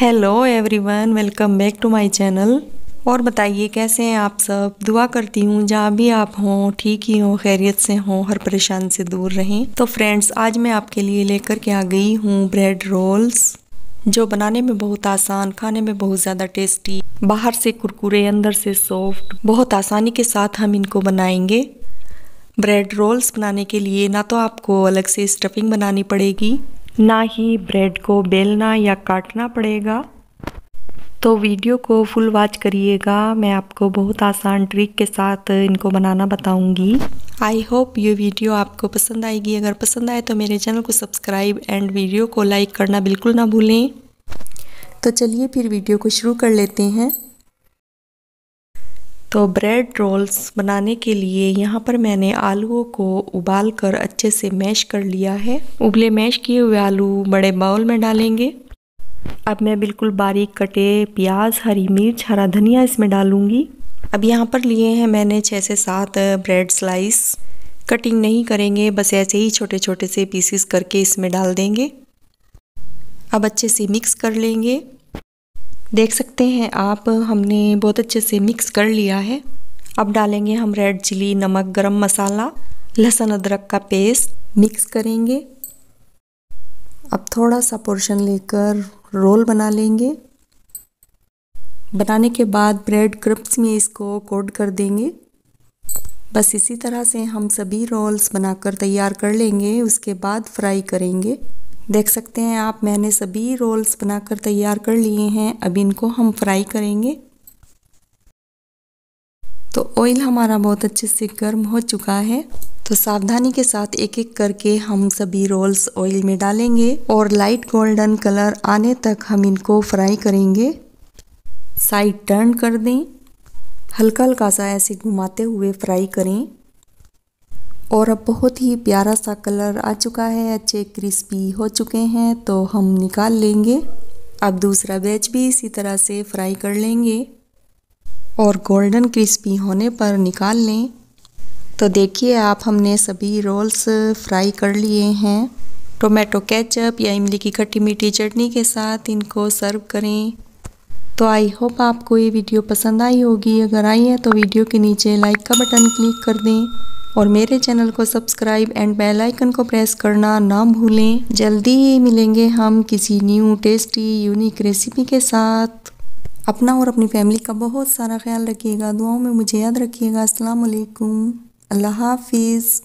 hello everyone welcome back to my channel और बताइए कैसे हैं आप सब दुआ करती हूँ जहाँ भी आप हों ठीक ही हों खैरियत से हों हर परेशान से दूर रहें तो फ्रेंड्स आज मैं आपके लिए लेकर के आ गई हूँ ब्रेड रोल्स जो बनाने में बहुत आसान खाने में बहुत ज़्यादा टेस्टी बाहर से कुरकुरे अंदर से सॉफ्ट बहुत आसानी के साथ हम इनको बनाएंगे ब्रेड रोल्स बनाने के लिए ना तो आपको अलग से स्टफिंग बनानी पड़ेगी ना ही ब्रेड को बेलना या काटना पड़ेगा तो वीडियो को फुल वॉच करिएगा मैं आपको बहुत आसान ट्रिक के साथ इनको बनाना बताऊंगी आई होप ये वीडियो आपको पसंद आएगी अगर पसंद आए तो मेरे चैनल को सब्सक्राइब एंड वीडियो को लाइक करना बिल्कुल ना भूलें तो चलिए फिर वीडियो को शुरू कर लेते हैं तो ब्रेड रोल्स बनाने के लिए यहाँ पर मैंने आलूओं को उबाल कर अच्छे से मैश कर लिया है उबले मैश किए हुए आलू बड़े बाउल में डालेंगे अब मैं बिल्कुल बारीक कटे प्याज हरी मिर्च हरा धनिया इसमें डालूँगी अब यहाँ पर लिए हैं मैंने छः से सात ब्रेड स्लाइस कटिंग नहीं करेंगे बस ऐसे ही छोटे छोटे से पीसीस करके इसमें डाल देंगे अब अच्छे से मिक्स कर लेंगे देख सकते हैं आप हमने बहुत अच्छे से मिक्स कर लिया है अब डालेंगे हम रेड चिली नमक गरम मसाला लहसुन अदरक का पेस्ट मिक्स करेंगे अब थोड़ा सा पोर्शन लेकर रोल बना लेंगे बनाने के बाद ब्रेड क्रब्स में इसको कोट कर देंगे बस इसी तरह से हम सभी रोल्स बनाकर तैयार कर लेंगे उसके बाद फ्राई करेंगे देख सकते हैं आप मैंने सभी रोल्स बनाकर तैयार कर लिए हैं अब इनको हम फ्राई करेंगे तो ऑयल हमारा बहुत अच्छे से गर्म हो चुका है तो सावधानी के साथ एक एक करके हम सभी रोल्स ऑयल में डालेंगे और लाइट गोल्डन कलर आने तक हम इनको फ्राई करेंगे साइड टर्न कर दें हल्का हल्का सा ऐसे घुमाते हुए फ्राई करें और अब बहुत ही प्यारा सा कलर आ चुका है अच्छे क्रिस्पी हो चुके हैं तो हम निकाल लेंगे अब दूसरा बैच भी इसी तरह से फ्राई कर लेंगे और गोल्डन क्रिस्पी होने पर निकाल लें तो देखिए आप हमने सभी रोल्स फ्राई कर लिए हैं टोमेटो केचप या इमली की खट्टी मीठी चटनी के साथ इनको सर्व करें तो आई होप आपको ये वीडियो पसंद आई होगी अगर आई है तो वीडियो के नीचे लाइक का बटन क्लिक कर दें और मेरे चैनल को सब्सक्राइब एंड बेल आइकन को प्रेस करना ना भूलें जल्दी ही मिलेंगे हम किसी न्यू टेस्टी यूनिक रेसिपी के साथ अपना और अपनी फैमिली का बहुत सारा ख्याल रखिएगा दुआओं में मुझे याद रखिएगा असलकुम अल्लाह हाफिज़